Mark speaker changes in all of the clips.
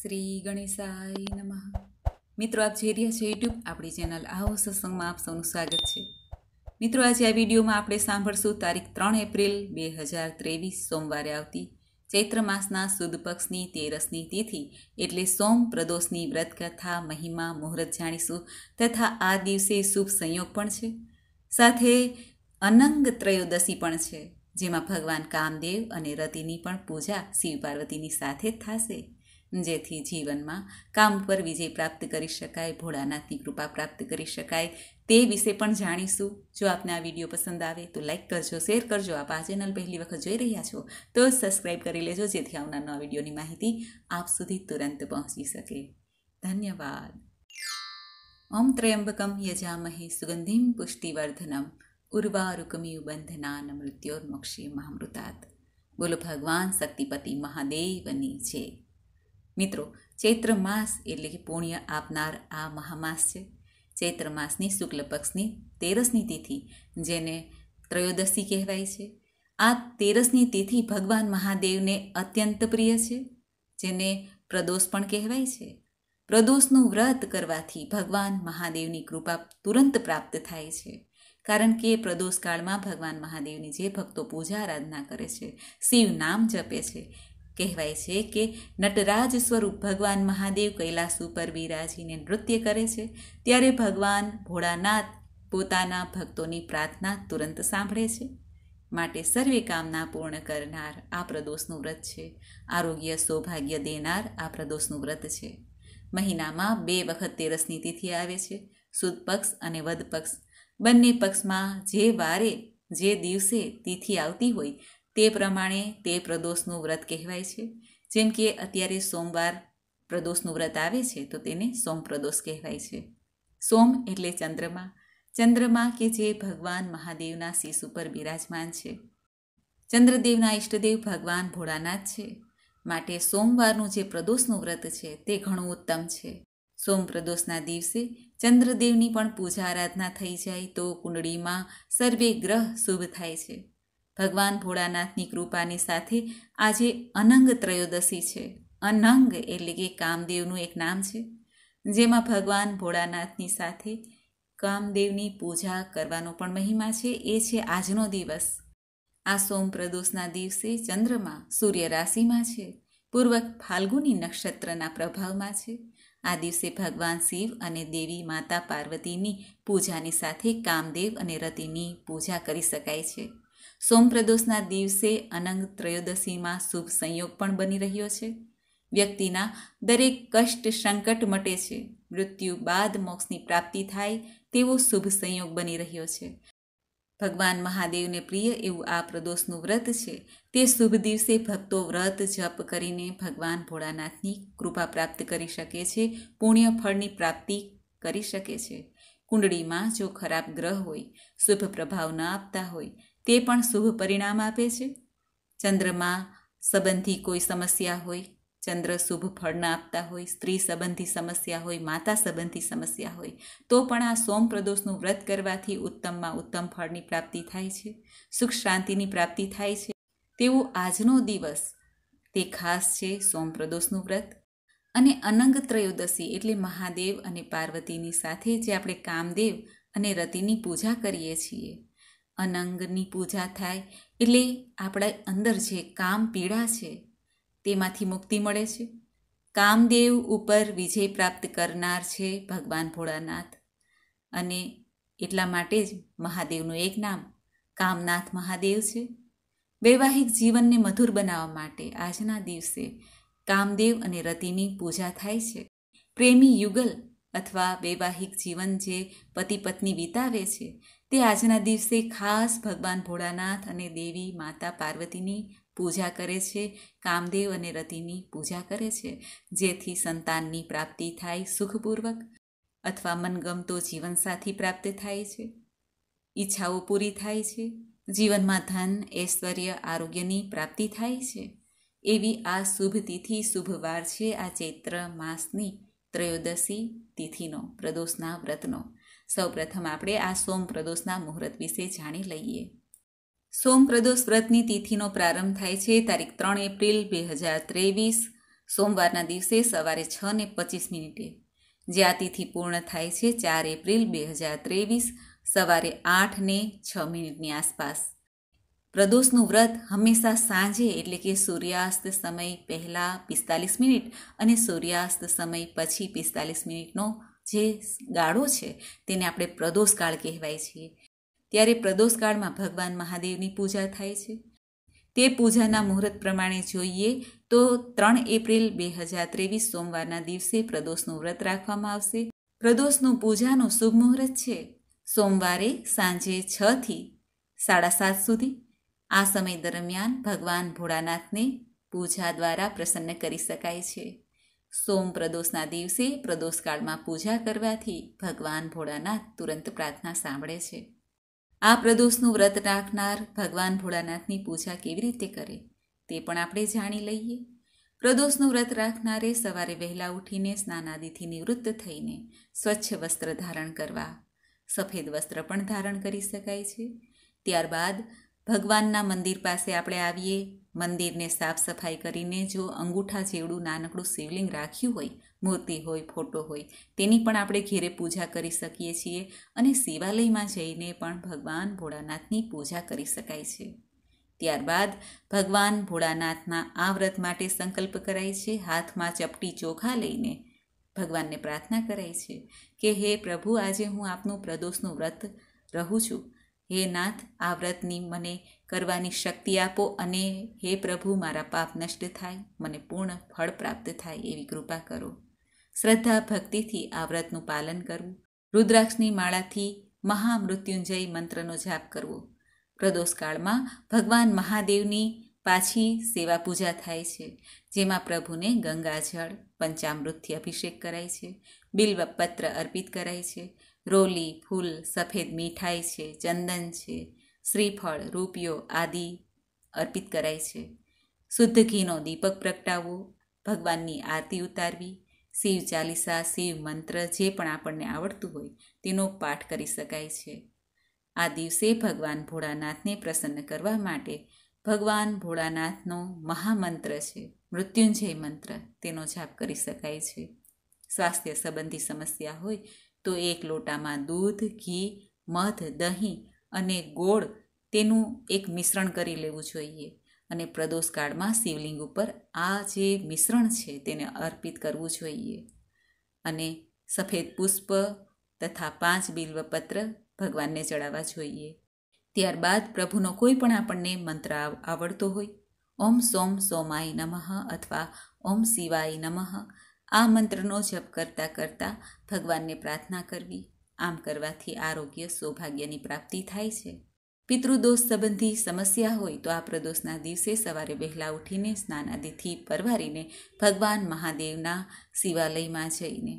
Speaker 1: શ્રી ગણેશાય નમઃ મિત્રો આપ જોઈ રહ્યા છો યુટ્યુબ આપણી ચેનલ આવો સત્સંગમાં આપ સૌનું સ્વાગત છે મિત્રો આજે આ વિડીયોમાં આપણે સાંભળશું તારીખ ત્રણ એપ્રિલ બે હજાર ત્રેવીસ સોમવારે આવતી ચૈત્ર માસના સુદ પક્ષની તેરસની તિથિ એટલે સોમ પ્રદોષની વ્રતકથા મહિમા મુહૂર્ત જાણીશું તથા આ દિવસે શુભ સંયોગ પણ છે સાથે અનંગ ત્રયોદશી પણ છે જેમાં ભગવાન કામદેવ અને રતિની પણ પૂજા શિવ પાર્વતીની સાથે જ થશે જેથી જીવનમાં કામ પર વિજય પ્રાપ્ત કરી શકાય ભોળાનાથની કૃપા પ્રાપ્ત કરી શકાય તે વિશે પણ જાણીશું જો આપને આ વિડીયો પસંદ આવે તો લાઇક કરજો શેર કરજો આપ આ ચેનલ પહેલી વખત જોઈ રહ્યા છો તો સબસ્ક્રાઈબ કરી લેજો જેથી આવનાર નવા વિડીયોની માહિતી આપ સુધી તુરંત પહોંચી શકે ધન્યવાદ ઓમ ત્રયંબકમ યજામહે સુગંધિમ પુષ્ટિવર્ધનમ ઉર્વારુકમિયુ બંધનાન મૃત્યોર્મોક્ષે મહામૃતાત બોલો ભગવાન શક્તિપતિ મહાદેવની છે મિત્રો ચૈત્ર માસ એટલે કે પુણ્ય આપનાર આ મહામાસ છે ચૈત્ર માસની શુક્લ પક્ષની તેરસની તિથિ જેને ત્રયોદશી કહેવાય છે આ તેરસની તિથિ ભગવાન મહાદેવને અત્યંત પ્રિય છે જેને પ્રદોષ પણ કહેવાય છે પ્રદોષનું વ્રત કરવાથી ભગવાન મહાદેવની કૃપા તુરંત પ્રાપ્ત થાય છે કારણ કે પ્રદોષકાળમાં ભગવાન મહાદેવની જે ભક્તો પૂજા આરાધના કરે છે શિવ નામ જપે છે કહેવાય છે કે નટરાજ સ્વરૂપ ભગવાન મહાદેવ કૈલાસ ઉપર બિરાજીને નૃત્ય કરે છે ત્યારે ભગવાન ભોળાનાથ પોતાના ભક્તોની પ્રાર્થના તુરંત સાંભળે છે માટે સર્વે કામના પૂર્ણ કરનાર આ પ્રદોષનું વ્રત છે આરોગ્ય સૌભાગ્ય દેનાર આ પ્રદોષનું વ્રત છે મહિનામાં બે વખત તેરસની તિથિ આવે છે સુદ પક્ષ અને વદ પક્ષ બંને પક્ષમાં જે વારે જે દિવસે તિથિ આવતી હોય તે પ્રમાણે તે પ્રદોષનું વ્રત કહેવાય છે જેમ કે અત્યારે સોમવાર પ્રદોષનું વ્રત આવે છે તો તેને સોમ પ્રદોષ કહેવાય છે સોમ એટલે ચંદ્રમા ચંદ્રમા કે જે ભગવાન મહાદેવના શીશ ઉપર બિરાજમાન છે ચંદ્રદેવના ઇષ્ટદેવ ભગવાન ભોળાનાથ છે માટે સોમવારનું જે પ્રદોષનું વ્રત છે તે ઘણું ઉત્તમ છે સોમ પ્રદોષના દિવસે ચંદ્રદેવની પણ પૂજા આરાધના થઈ જાય તો કુંડળીમાં સર્વે ગ્રહ શુભ થાય છે ભગવાન ભોળાનાથની કૃપાની સાથે આજે અનંગ ત્રયોદશી છે અનંગ એટલે કે કામદેવનું એક નામ છે જેમાં ભગવાન ભોળાનાથની સાથે કામદેવની પૂજા કરવાનો પણ મહિમા છે એ છે આજનો દિવસ આ સોમ પ્રદોષના દિવસે ચંદ્રમા સૂર્ય રાશિમાં છે પૂર્વક ફાલ્ગુની નક્ષત્રના પ્રભાવમાં છે આ દિવસે ભગવાન શિવ અને દેવી માતા પાર્વતીની પૂજાની સાથે કામદેવ અને રતિની પૂજા કરી શકાય છે સોમપ્રદોષના દિવસે અનંગ ત્રયોદશીમાં શુભ સંયોગ પણ બની રહ્યો છે વ્યક્તિના દરેક કષ્ટ સંકટ મટે છે મૃત્યુ બાદ મોક્ષની પ્રાપ્તિ થાય તેવો શુભ સંયોગ બની રહ્યો છે ભગવાન મહાદેવને પ્રિય એવું આ પ્રદોષનું વ્રત છે તે શુભ દિવસે ભક્તો વ્રત જપ કરીને ભગવાન ભોળાનાથની કૃપા પ્રાપ્ત કરી શકે છે પુણ્ય ફળની પ્રાપ્તિ કરી શકે છે કુંડળીમાં જો ખરાબ ગ્રહ હોય શુભ પ્રભાવ ન આપતા હોય તે પણ શુભ પરિણામ આપે છે ચંદ્રમાં સંબંધી કોઈ સમસ્યા હોય ચંદ્ર શુભ ફળ ના આપતા હોય સ્ત્રી સંબંધી સમસ્યા હોય માતા સંબંધી સમસ્યા હોય તો પણ આ સોમ પ્રદોષનું વ્રત કરવાથી ઉત્તમમાં ઉત્તમ ફળની પ્રાપ્તિ થાય છે સુખ શાંતિની પ્રાપ્તિ થાય છે તેવો આજનો દિવસ તે ખાસ છે સોમ પ્રદોષનું વ્રત અને અનંગ ત્રયોદશી એટલે મહાદેવ અને પાર્વતીની સાથે જે આપણે કામદેવ અને રતિની પૂજા કરીએ છીએ અનંગની પૂજા થાય એટલે આપણા અંદર જે કામ પીડા છે તેમાંથી મુક્તિ મળે છે કામદેવ ઉપર વિજય પ્રાપ્ત કરનાર છે ભગવાન ભોળાનાથ અને એટલા માટે જ મહાદેવનું એક નામ કામનાથ મહાદેવ છે વૈવાહિક જીવનને મધુર બનાવવા માટે આજના દિવસે કામદેવ અને રતિની પૂજા થાય છે પ્રેમી યુગલ અથવા વૈવાહિક જીવન જે પતિ પત્ની વિતાવે છે તે આજના દિવસે ખાસ ભગવાન ભોળાનાથ અને દેવી માતા પાર્વતીની પૂજા કરે છે કામદેવ અને રતિની પૂજા કરે છે જેથી સંતાનની પ્રાપ્તિ થાય સુખપૂર્વક અથવા મનગમતો જીવનસાથી પ્રાપ્ત થાય છે ઈચ્છાઓ પૂરી થાય છે જીવનમાં ધન ઐશ્વર્ય આરોગ્યની પ્રાપ્તિ થાય છે એવી આ શુભ તિથિ શુભવાર છે આ ચૈત્ર માસની ત્રયોદશી તિથિનો પ્રદોષના વ્રતનો સૌપ્રથમ આપણે આ સોમ પ્રદોષના મુહૂર્ત વિશે જાણી લઈએ સોમ પ્રદોષ વ્રતની તિથિનો પ્રારંભ થાય છે તારીખ ત્રણ એપ્રિલ બે હજાર ત્રેવીસ સોમવારના દિવસે સવારે છ ને પચીસ મિનિટે જે આ તિથિ પૂર્ણ થાય છે ચાર એપ્રિલ બે હજાર ત્રેવીસ સવારે આઠ ને છ મિનિટની આસપાસ પ્રદોષનું વ્રત હંમેશા સાંજે એટલે કે સૂર્યાસ્ત સમય પહેલાં પિસ્તાલીસ મિનિટ અને સૂર્યાસ્ત સમય પછી પિસ્તાલીસ મિનિટનો જે ગાળો છે તેને આપણે પ્રદોષકાળ કહેવાય છીએ ત્યારે પ્રદોષકાળમાં ભગવાન મહાદેવની પૂજા થાય છે તે પૂજાના મુહૂર્ત પ્રમાણે જોઈએ તો ત્રણ એપ્રિલ બે હજાર ત્રેવીસ સોમવારના દિવસે પ્રદોષનું વ્રત રાખવામાં આવશે પ્રદોષનું પૂજાનું શુભ મુહૂર્ત છે સોમવારે સાંજે છથી સાડા સાત સુધી આ સમય દરમિયાન ભગવાન ભોળાનાથને પૂજા દ્વારા પ્રસન્ન કરી શકાય છે સોમ પ્રદોષના દિવસે પ્રદોષકાળમાં પૂજા કરવાથી ભગવાન ભોળાનાથ તુરંત પ્રાર્થના સાંભળે છે આ પ્રદોષનું વ્રત રાખનાર ભગવાન ભોળાનાથની પૂજા કેવી રીતે કરે તે પણ આપણે જાણી લઈએ પ્રદોષનું વ્રત રાખનારે સવારે વહેલા ઉઠીને સ્નાનાદિથી નિવૃત્ત થઈને સ્વચ્છ વસ્ત્ર ધારણ કરવા સફેદ વસ્ત્ર પણ ધારણ કરી શકાય છે ત્યારબાદ ભગવાનના મંદિર પાસે આપણે આવીએ મંદિરને સાફ સફાઈ કરીને જો અંગૂઠા જેવડું નાનકડું શિવલિંગ રાખ્યું હોય મૂર્તિ હોય ફોટો હોય તેની પણ આપણે ઘેરે પૂજા કરી શકીએ છીએ અને શિવાલયમાં જઈને પણ ભગવાન ભોળાનાથની પૂજા કરી શકાય છે ત્યારબાદ ભગવાન ભોળાનાથના આ વ્રત માટે સંકલ્પ કરાય છે હાથમાં ચપટી ચોખા લઈને ભગવાનને પ્રાર્થના કરાય છે કે હે પ્રભુ આજે હું આપનું પ્રદોષનું વ્રત રહું છું હે નાથ આ વ્રતની મને કરવાની શક્તિ આપો અને હે પ્રભુ મારા પાપ નષ્ટ થાય મને પૂર્ણ ફળ પ્રાપ્ત થાય એવી કૃપા કરો શ્રદ્ધા ભક્તિથી આ વ્રતનું પાલન કરવું રુદ્રાક્ષની માળાથી મહામૃત્યુંજય મંત્રનો જાપ કરવો પ્રદોષકાળમાં ભગવાન મહાદેવની પાછી સેવા પૂજા થાય છે જેમાં પ્રભુને ગંગાજળ પંચામૃતથી અભિષેક કરાય છે બિલ્વપત્ર અર્પિત કરાય છે રોલી ફૂલ સફેદ મીઠાઈ છે ચંદન છે શ્રીફળ રૂપિયો આદિ અર્પિત કરાય છે શુદ્ધ ઘીનો દીપક પ્રગટાવવો ભગવાનની આરતી ઉતારવી શિવ ચાલીસા શિવ મંત્ર જે પણ આપણને આવડતું હોય તેનો પાઠ કરી શકાય છે આ દિવસે ભગવાન ભોળાનાથને પ્રસન્ન કરવા માટે ભગવાન ભોળાનાથનો મહામંત્ર છે મૃત્યુંજય મંત્ર તેનો જાપ કરી શકાય છે સ્વાસ્થ્ય સંબંધી સમસ્યા હોય તો એક લોટામાં દૂધ ઘી મધ દહીં અને ગોળ તેનું એક મિશ્રણ કરી લેવું જોઈએ અને પ્રદોષ કાળમાં શિવલિંગ ઉપર આ જે મિશ્રણ છે તેને અર્પિત કરવું જોઈએ અને સફેદ પુષ્પ તથા પાંચ બિલ્વપત્ર ભગવાનને ચડાવવા જોઈએ ત્યારબાદ પ્રભુનો કોઈ પણ આપણને મંત્ર આવડતો હોય ઓમ સોમ સોમાય નમઃ અથવા ઓમ શિવાય નમઃ આ મંત્રનો જપ કરતાં કરતાં ભગવાનને પ્રાર્થના કરવી આમ કરવાથી આરોગ્ય સૌભાગ્યની પ્રાપ્તિ થાય છે પિતૃદોષ સંબંધી સમસ્યા હોય તો આ પ્રદોષના દિવસે સવારે વહેલા ઉઠીને સ્નાનાદિથી પરવારીને ભગવાન મહાદેવના શિવાલયમાં જઈને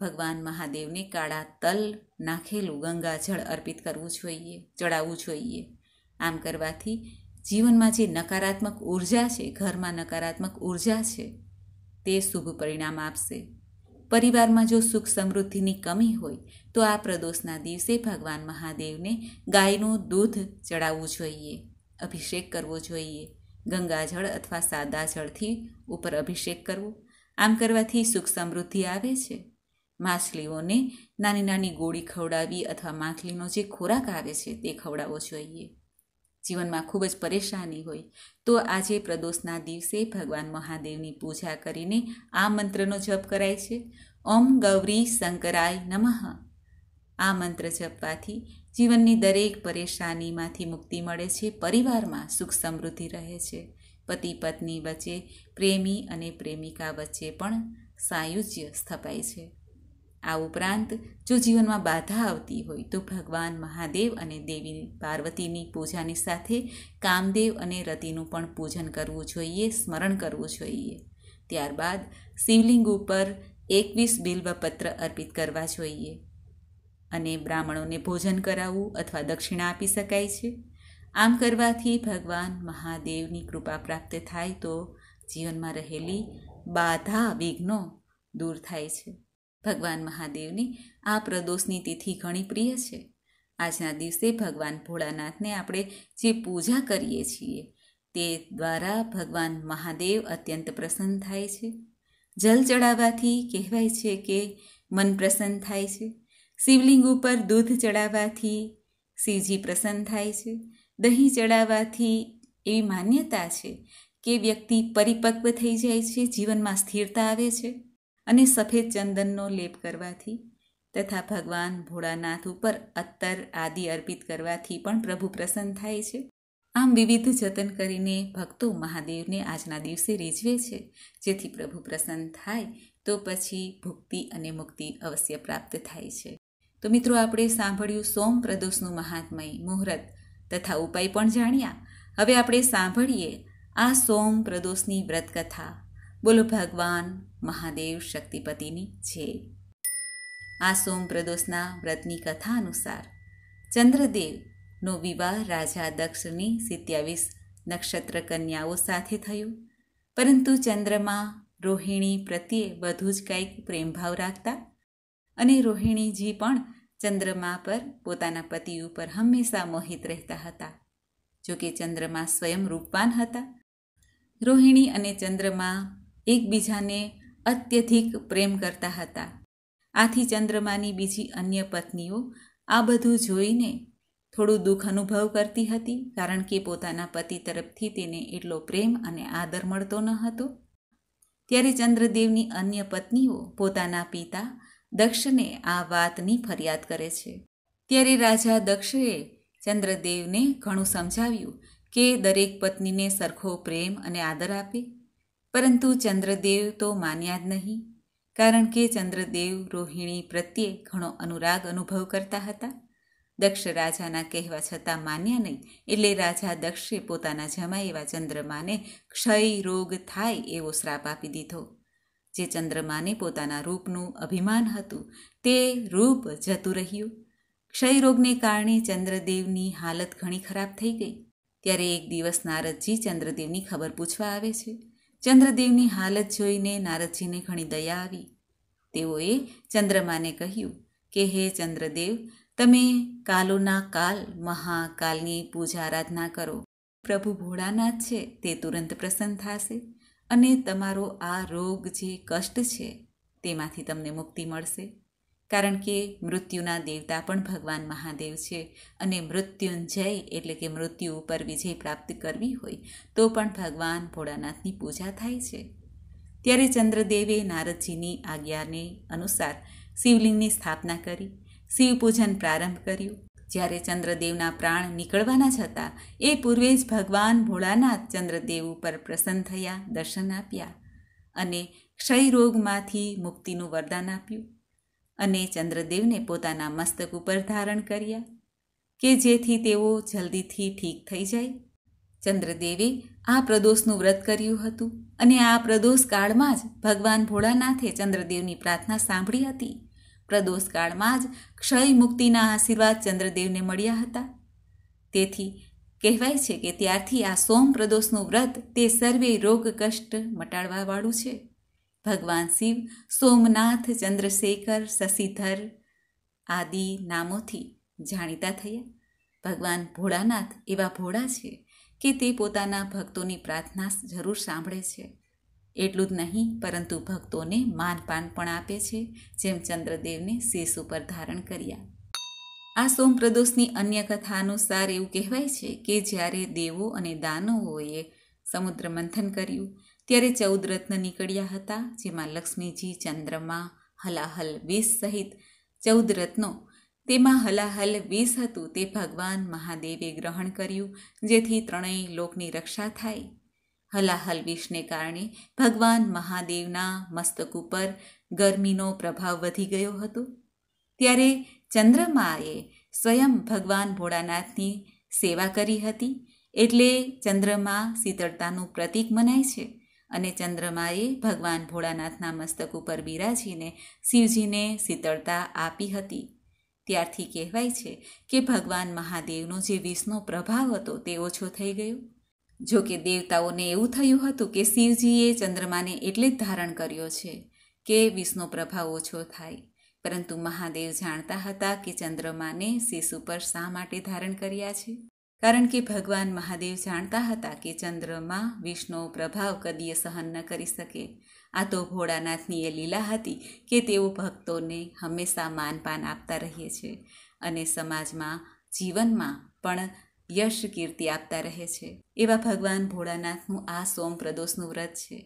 Speaker 1: ભગવાન મહાદેવને કાળા તલ નાખેલું ગંગાજળ અર્પિત કરવું જોઈએ ચડાવવું જોઈએ આમ કરવાથી જીવનમાં જે નકારાત્મક ઉર્જા છે ઘરમાં નકારાત્મક ઉર્જા છે તે શુભ પરિણામ આપશે પરિવારમાં જો સુખ સમૃદ્ધિની કમી હોય તો આ પ્રદોષના દિવસે ભગવાન મહાદેવને ગાયનું દૂધ ચડાવવું જોઈએ અભિષેક કરવો જોઈએ ગંગાજળ અથવા સાદા જળથી ઉપર અભિષેક કરવો આમ કરવાથી સુખ સમૃદ્ધિ આવે છે માછલીઓને નાની નાની ગોળી ખવડાવી અથવા માછલીનો જે ખોરાક આવે છે તે ખવડાવવો જોઈએ જીવનમાં ખૂબ જ પરેશાની હોય તો આજે પ્રદોષના દિવસે ભગવાન મહાદેવની પૂજા કરીને આ મંત્રનો જપ કરાય છે ઓમ ગૌરી શંકરાય નમઃ આ મંત્ર જપવાથી જીવનની દરેક પરેશાનીમાંથી મુક્તિ મળે છે પરિવારમાં સુખ સમૃદ્ધિ રહે છે પતિ પત્ની વચ્ચે પ્રેમી અને પ્રેમિકા વચ્ચે પણ સાયુજ્ય સ્થપાય છે આ ઉપરાંત જો જીવનમાં બાધા આવતી હોય તો ભગવાન મહાદેવ અને દેવી પાર્વતીની પૂજાની સાથે કામદેવ અને રતિનું પણ પૂજન કરવું જોઈએ સ્મરણ કરવું જોઈએ ત્યારબાદ શિવલિંગ ઉપર એકવીસ બિલ્વપત્ર અર્પિત કરવા જોઈએ અને બ્રાહ્મણોને ભોજન કરાવવું અથવા દક્ષિણા આપી શકાય છે આમ કરવાથી ભગવાન મહાદેવની કૃપા પ્રાપ્ત થાય તો જીવનમાં રહેલી બાધા વિઘ્નો દૂર થાય છે ભગવાન મહાદેવને આ પ્રદોષની તિથિ ઘણી પ્રિય છે આજના દિવસે ભગવાન ભોળાનાથને આપણે જે પૂજા કરીએ છીએ તે દ્વારા ભગવાન મહાદેવ અત્યંત પ્રસન્ન થાય છે જલ ચડાવવાથી કહેવાય છે કે મન પ્રસન્ન થાય છે શિવલિંગ ઉપર દૂધ ચડાવવાથી શિવજી પ્રસન્ન થાય છે દહીં ચડાવવાથી એવી માન્યતા છે કે વ્યક્તિ પરિપક્વ થઈ જાય છે જીવનમાં સ્થિરતા આવે છે અને સફેદ ચંદનનો લેપ કરવાથી તથા ભગવાન ભોળાનાથ ઉપર અત્તર આદિ અર્પિત કરવાથી પણ પ્રભુ પ્રસન્ન થાય છે આમ વિવિધ જતન કરીને ભક્તો મહાદેવને આજના દિવસે રીઝવે છે જેથી પ્રભુ પ્રસન્ન થાય તો પછી ભુક્તિ અને મુક્તિ અવશ્ય પ્રાપ્ત થાય છે તો મિત્રો આપણે સાંભળ્યું સોમ પ્રદોષનું મહાત્મય મુહૂર્ત તથા ઉપાય પણ જાણ્યા હવે આપણે સાંભળીએ આ સોમ પ્રદોષની વ્રતકથા બોલો ભગવાન મહાદેવ શક્તિપતિની છે આ સોમપ્રદોષના વ્રતની કથા અનુસાર ચંદ્રદેવનો વિવાહ રાજા દક્ષની સિત્યાવીસ નક્ષત્ર કન્યાઓ સાથે થયો પરંતુ ચંદ્રમાં રોહિણી પ્રત્યે વધુ જ કંઈક પ્રેમભાવ રાખતા અને રોહિણીજી પણ ચંદ્રમા પર પોતાના પતિ ઉપર હંમેશા મોહિત રહેતા હતા જોકે ચંદ્રમા સ્વયં રૂપવાન હતા રોહિણી અને ચંદ્રમા એકબીજાને અત્યધિક પ્રેમ કરતા હતા આથી ચંદ્રમાની બીજી અન્ય પત્નીઓ આ બધું જોઈને થોડું દુઃખ અનુભવ કરતી હતી કારણ કે પોતાના પતિ તરફથી તેને એટલો પ્રેમ અને આદર મળતો ન હતો ત્યારે ચંદ્રદેવની અન્ય પત્નીઓ પોતાના પિતા દક્ષને આ વાતની ફરિયાદ કરે છે ત્યારે રાજા દક્ષએ ચંદ્રદેવને ઘણું સમજાવ્યું કે દરેક પત્નીને સરખો પ્રેમ અને આદર આપે પરંતુ ચંદ્રદેવ તો માન્યા જ નહીં કારણ કે ચંદ્રદેવ રોહિણી પ્રત્યે ઘણો અનુરાગ અનુભવ કરતા હતા દક્ષ રાજાના કહેવા છતાં માન્યા નહીં એટલે રાજા દક્ષે પોતાના જમા એવા ચંદ્રમાને ક્ષય રોગ થાય એવો શ્રાપ આપી દીધો જે ચંદ્રમાને પોતાના રૂપનું અભિમાન હતું તે રૂપ જતું રહ્યું ક્ષયરોગને કારણે ચંદ્રદેવની હાલત ઘણી ખરાબ થઈ ગઈ ત્યારે એક દિવસ નારદજી ચંદ્રદેવની ખબર પૂછવા આવે છે ચંદ્રદેવની હાલત જોઈને નારદજીને ઘણી દયા આવી તેઓએ ચંદ્રમાને કહ્યું કે હે ચંદ્રદેવ તમે કાલોના કાલ મહાકાલની પૂજા આરાધના કરો પ્રભુ ભોળાનાથ છે તે તુરંત પ્રસન્ન થશે અને તમારો આ રોગ જે કષ્ટ છે તેમાંથી તમને મુક્તિ મળશે કારણ કે મૃત્યુના દેવતા પણ ભગવાન મહાદેવ છે અને મૃત્યુંજય એટલે કે મૃત્યુ ઉપર વિજય પ્રાપ્ત કરવી હોય તો પણ ભગવાન ભોળાનાથની પૂજા થાય છે ત્યારે ચંદ્રદેવે નારદજીની આજ્ઞાને અનુસાર શિવલિંગની સ્થાપના કરી શિવપૂજન પ્રારંભ કર્યું જ્યારે ચંદ્રદેવના પ્રાણ નીકળવાના જ હતા એ પૂર્વે જ ભગવાન ભોળાનાથ ચંદ્રદેવ ઉપર પ્રસન્ન થયા દર્શન આપ્યા અને ક્ષય રોગમાંથી મુક્તિનું વરદાન આપ્યું અને ચંદ્રદેવને પોતાના મસ્તક ઉપર ધારણ કર્યા કે જેથી તેઓ જલ્દીથી ઠીક થઈ જાય ચંદ્રદેવે આ પ્રદોષનું વ્રત કર્યું હતું અને આ પ્રદોષ કાળમાં જ ભગવાન ભોળાનાથે ચંદ્રદેવની પ્રાર્થના સાંભળી હતી પ્રદોષ કાળમાં જ ક્ષય મુક્તિના આશીર્વાદ ચંદ્રદેવને મળ્યા હતા તેથી કહેવાય છે કે ત્યારથી આ સોમ પ્રદોષનું વ્રત તે સર્વે રોગ કષ્ટ મટાડવાવાળું છે ભગવાન શિવ સોમનાથ ચંદ્રશેખર શશીધર આદિ નામોથી જાણીતા થયા ભગવાન ભોળાનાથ એવા ભોળા છે કે તે પોતાના ભક્તોની પ્રાર્થના જરૂર સાંભળે છે એટલું જ નહીં પરંતુ ભક્તોને માનપાન પણ આપે છે જેમ ચંદ્રદેવને શેષ ઉપર ધારણ કર્યા આ સોમપ્રદોષની અન્ય કથા અનુસાર એવું કહેવાય છે કે જ્યારે દેવો અને દાનવોએ સમુદ્ર મંથન કર્યું ત્યારે ચૌદ રત્ન નીકળ્યા હતા જેમાં લક્ષ્મીજી ચંદ્રમા હલાહલ વીસ સહિત ચૌદ રત્નો તેમાં હલાહલ વીસ હતું તે ભગવાન મહાદેવે ગ્રહણ કર્યું જેથી ત્રણેય લોકની રક્ષા થાય હલાહલ વિષને કારણે ભગવાન મહાદેવના મસ્તક ઉપર ગરમીનો પ્રભાવ વધી ગયો હતો ત્યારે ચંદ્રમાએ સ્વયં ભગવાન ભોળાનાથની સેવા કરી હતી એટલે ચંદ્રમા શીતળતાનું પ્રતીક મનાય છે અને ચંદ્રમાએ ભગવાન ભોળાનાથના મસ્તક ઉપર બિરાજીને શિવજીને શીતળતા આપી હતી ત્યારથી કહેવાય છે કે ભગવાન મહાદેવનો જે વિષ્ણુ પ્રભાવ હતો તે ઓછો થઈ ગયો જો કે દેવતાઓને એવું થયું હતું કે શિવજીએ ચંદ્રમાને એટલે જ ધારણ કર્યો છે કે વિષ્ણુ પ્રભાવ ઓછો થાય પરંતુ મહાદેવ જાણતા હતા કે ચંદ્રમાને શીશ ઉપર શા માટે ધારણ કર્યા છે કારણ કે ભગવાન મહાદેવ જાણતા હતા કે ચંદ્રમાં વિષ્ણુ પ્રભાવ કદીય સહન ન કરી શકે આ તો ભોળાનાથની એ લીલા હતી કે તેઓ ભક્તોને હંમેશા માનપાન આપતા રહીએ છે અને સમાજમાં જીવનમાં પણ યશ કીર્તિ આપતા રહે છે એવા ભગવાન ભોળાનાથનું આ સોમ પ્રદોષનું વ્રત છે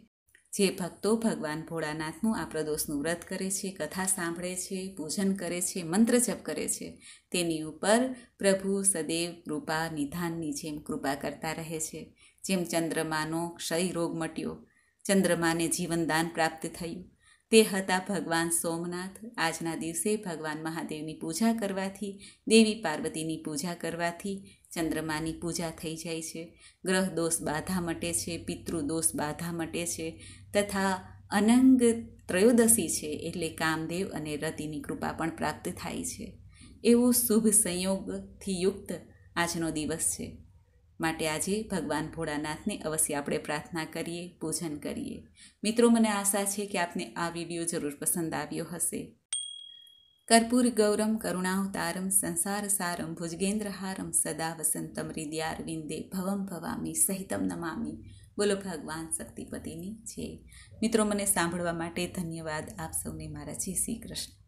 Speaker 1: જે ભક્તો ભગવાન ભોળાનાથનું આ પ્રદોષનું વ્રત કરે છે કથા સાંભળે છે પૂજન કરે છે મંત્ર જપ કરે છે તેની ઉપર પ્રભુ સદૈવ કૃપા નિધાનની જેમ કૃપા કરતા રહે છે જેમ ચંદ્રમાનો ક્ષય રોગ મટ્યો ચંદ્રમાને જીવનદાન પ્રાપ્ત થયું તે હતા ભગવાન સોમનાથ આજના દિવસે ભગવાન મહાદેવની પૂજા કરવાથી દેવી પાર્વતીની પૂજા કરવાથી ચંદ્રમાની પૂજા થઈ જાય છે ગ્રહ દોષ બાધા મટે છે પિતૃદોષ બાધા મટે છે તથા અનંગ ત્રયોદશી છે એટલે કામદેવ અને રતિની કૃપા પણ પ્રાપ્ત થાય છે એવો શુભ સંયોગથી યુક્ત આજનો દિવસ છે માટે આજે ભગવાન ભોળાનાથને અવશ્ય આપણે પ્રાર્થના કરીએ પૂજન કરીએ મિત્રો મને આશા છે કે આપને આ વિડીયો જરૂર પસંદ આવ્યો હશે कर्पूर गौरम करुणावतारम संसार सारम भुजगेन्द्रहारम સદા વસંતમ હૃદયારવિંદે ભવમ ભવામી સહિતમ નમામી બોલો ભગવાન શક્તિપતિની છે મિત્રો મને સાંભળવા માટે ધન્યવાદ આપ સૌને મારા જય શ્રી કૃષ્ણ